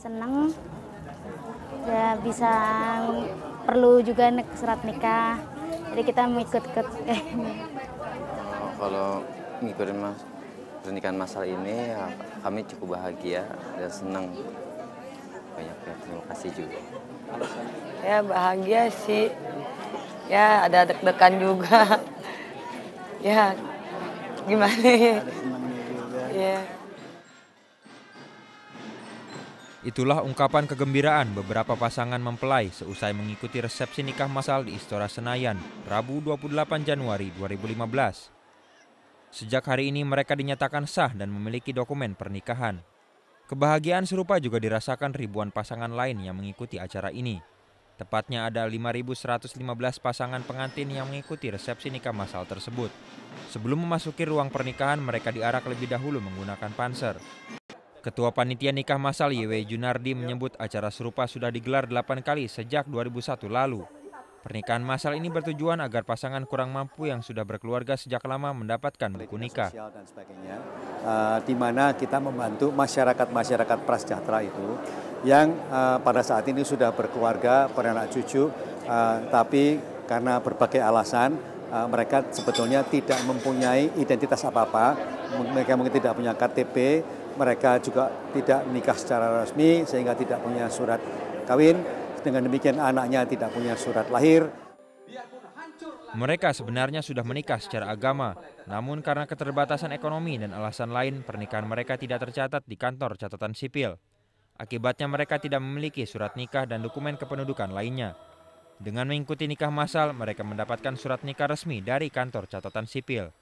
senang ya bisa perlu juga surat nikah jadi kita mau ikut eh. oh, kalau ngikutin mas pernikahan masal ini ya, kami cukup bahagia dan senang banyak ya terima kasih juga ya bahagia sih ya ada deg-degan juga ya gimana ya Itulah ungkapan kegembiraan beberapa pasangan mempelai seusai mengikuti resepsi nikah masal di Istora Senayan, Rabu 28 Januari 2015. Sejak hari ini mereka dinyatakan sah dan memiliki dokumen pernikahan. Kebahagiaan serupa juga dirasakan ribuan pasangan lain yang mengikuti acara ini. Tepatnya ada 5.115 pasangan pengantin yang mengikuti resepsi nikah masal tersebut. Sebelum memasuki ruang pernikahan, mereka diarak lebih dahulu menggunakan panser. Ketua Panitia Nikah Masal YW Junardi iya. menyebut acara serupa sudah digelar 8 kali sejak 2001 lalu. Pernikahan masal ini bertujuan agar pasangan kurang mampu yang sudah berkeluarga sejak lama mendapatkan buku nikah. Eh, di mana kita membantu masyarakat-masyarakat prasejahtera itu yang eh, pada saat ini sudah berkeluarga, beranak cucu, eh, tapi karena berbagai alasan mereka sebetulnya tidak mempunyai identitas apa-apa, mereka mungkin tidak punya KTP, mereka juga tidak menikah secara resmi sehingga tidak punya surat kawin. Dengan demikian anaknya tidak punya surat lahir. Mereka sebenarnya sudah menikah secara agama, namun karena keterbatasan ekonomi dan alasan lain pernikahan mereka tidak tercatat di kantor catatan sipil. Akibatnya mereka tidak memiliki surat nikah dan dokumen kependudukan lainnya. Dengan mengikuti nikah massal, mereka mendapatkan surat nikah resmi dari kantor catatan sipil.